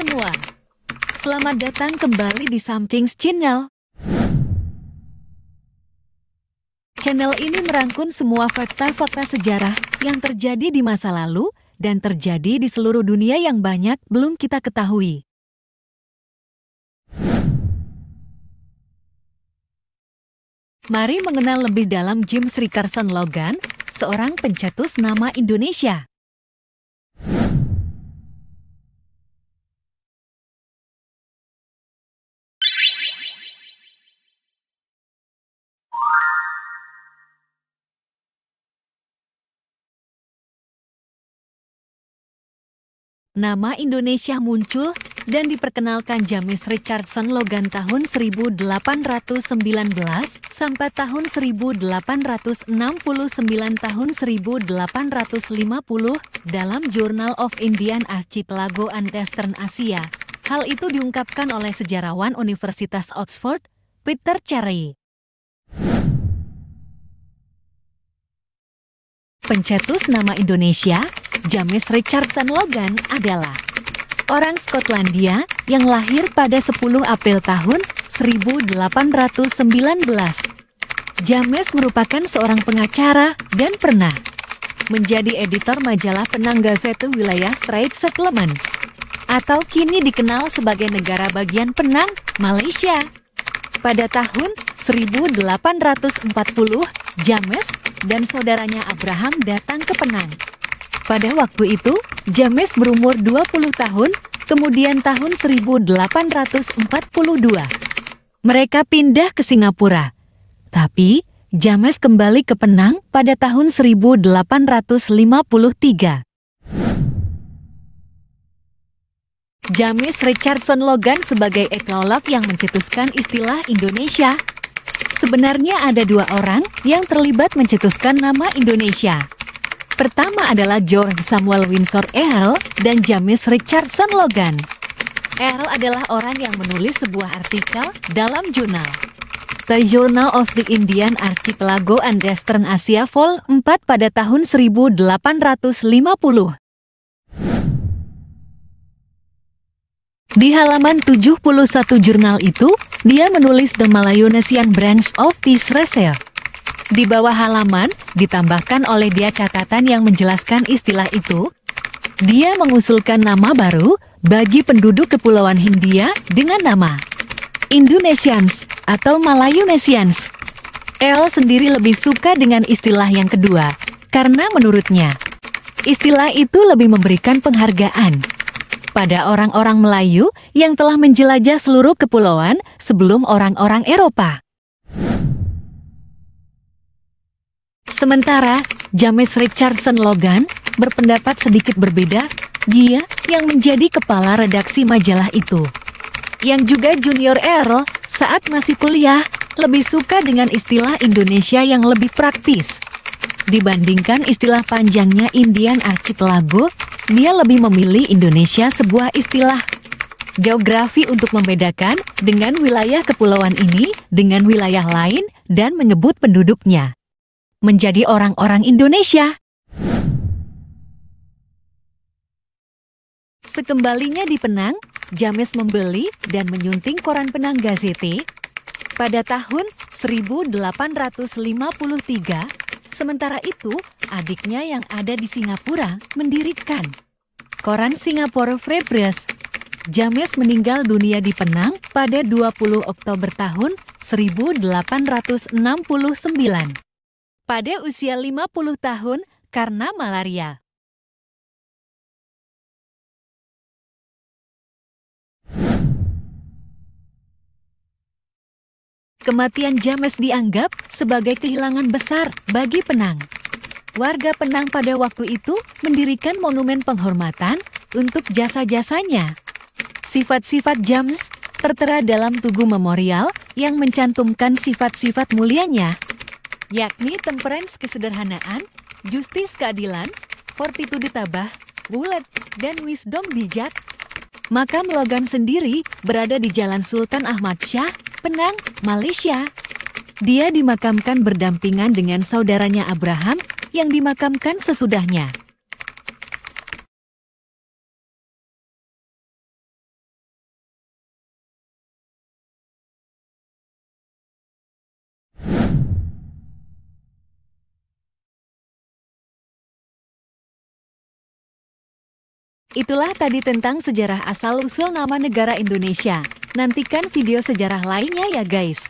semua. Selamat datang kembali di Something's Channel. Channel ini merangkum semua fakta-fakta sejarah yang terjadi di masa lalu dan terjadi di seluruh dunia yang banyak belum kita ketahui. Mari mengenal lebih dalam James Richardson Logan, seorang pencetus nama Indonesia. nama Indonesia muncul dan diperkenalkan James Richardson Logan tahun 1819 sampai tahun 1869 tahun 1850 dalam Journal of Indian Archipelago and Western Asia. Hal itu diungkapkan oleh sejarawan Universitas Oxford, Peter Cherry. Pencetus nama Indonesia James Richardson Logan adalah orang Skotlandia yang lahir pada 10 April tahun 1819. James merupakan seorang pengacara dan pernah menjadi editor majalah penangga Gazette wilayah Straits Settlement atau kini dikenal sebagai negara bagian Penang, Malaysia. Pada tahun 1840, James dan saudaranya Abraham datang ke Penang pada waktu itu, James berumur 20 tahun, kemudian tahun 1842. Mereka pindah ke Singapura. Tapi, James kembali ke Penang pada tahun 1853. James Richardson Logan sebagai etnolog yang mencetuskan istilah Indonesia. Sebenarnya ada dua orang yang terlibat mencetuskan nama Indonesia. Pertama adalah George Samuel Windsor Earl dan James Richardson Logan. Earl adalah orang yang menulis sebuah artikel dalam jurnal. The Journal of the Indian Archipelago and Western Asia Vol. 4 pada tahun 1850. Di halaman 71 jurnal itu, dia menulis The Malayonesian Branch of Peace Research. Di bawah halaman, ditambahkan oleh dia catatan yang menjelaskan istilah itu. Dia mengusulkan nama baru bagi penduduk Kepulauan Hindia dengan nama Indonesians atau Malayunesians. El sendiri lebih suka dengan istilah yang kedua, karena menurutnya, istilah itu lebih memberikan penghargaan pada orang-orang Melayu yang telah menjelajah seluruh kepulauan sebelum orang-orang Eropa. Sementara, James Richardson Logan berpendapat sedikit berbeda, dia yang menjadi kepala redaksi majalah itu. Yang juga junior Earl saat masih kuliah lebih suka dengan istilah Indonesia yang lebih praktis. Dibandingkan istilah panjangnya Indian Archipelago, dia lebih memilih Indonesia sebuah istilah geografi untuk membedakan dengan wilayah kepulauan ini dengan wilayah lain dan menyebut penduduknya menjadi orang-orang Indonesia. Sekembalinya di Penang, James membeli dan menyunting koran Penang Gazeti pada tahun 1853. Sementara itu, adiknya yang ada di Singapura mendirikan koran Singapore Free Press. James meninggal dunia di Penang pada 20 Oktober tahun 1869 pada usia 50 tahun karena malaria. Kematian James dianggap sebagai kehilangan besar bagi Penang. Warga Penang pada waktu itu mendirikan monumen penghormatan untuk jasa-jasanya. Sifat-sifat James tertera dalam tugu memorial yang mencantumkan sifat-sifat mulianya yakni temperance kesederhanaan, justis keadilan, fortitude tabah, bulat, dan wisdom bijak, maka Logan sendiri berada di Jalan Sultan Ahmad Shah, Penang, Malaysia. Dia dimakamkan berdampingan dengan saudaranya Abraham yang dimakamkan sesudahnya. Itulah tadi tentang sejarah asal-usul nama negara Indonesia. Nantikan video sejarah lainnya ya guys.